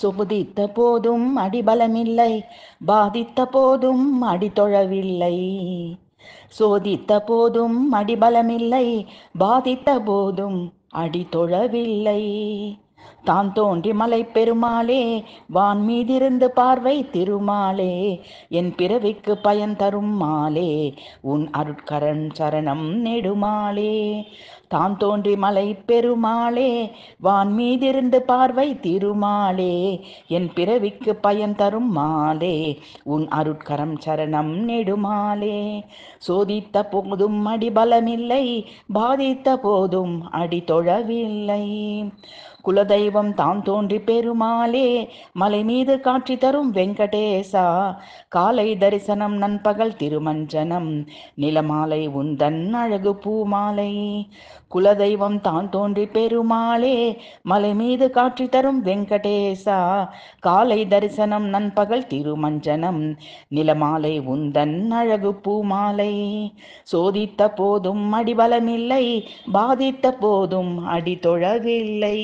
சுபுதித்த போதும் அடிபலமில்லை பாதித்த போதும் அடித்தொழவில்லை சோதித்த போதும் அடிபலமில்லை பாதித்த போதும் அடித்தொழவில்லை தான் தோன்றி மலை பெருமாளே வான் மீதிருந்து பார்வை திருமாலே என் பிறவிக்கு பயன் தரும் மாலே உன் அருட்கரன் சரணம் நெடுமாலே தான் தோன்றி மலை பெருமாளே வான் மீதிருந்து பார்வை திருமாலே என் பிறவிக்கு பயன் தரும் மாலே உன் அருட்கரம் சரணம் நெடுமாலே சோதித்த போதும் அடிபலமில்லை பாதித்த போதும் அடி தொழவில்லை குலதெய்வ தெய்வம் தான் தோன்றி பெருமாளே மலை மீது காட்சி தரும் வெங்கடேசா காலை தரிசனம் நண்பகல் திருமஞ்சனம் நிலமாலை உந்தன் அழகு பூமாலை குலதெய்வம் தான் தோன்றி பெருமாளே மலை மீது காட்சி தரும் வெங்கடேசா காலை தரிசனம் நண்பகல் திருமஞ்சனம் நிலமாலை உந்தன் அழகு பூமாலை சோதித்த போதும் அடிபலமில்லை பாதித்த போதும் அடி தொழவில்லை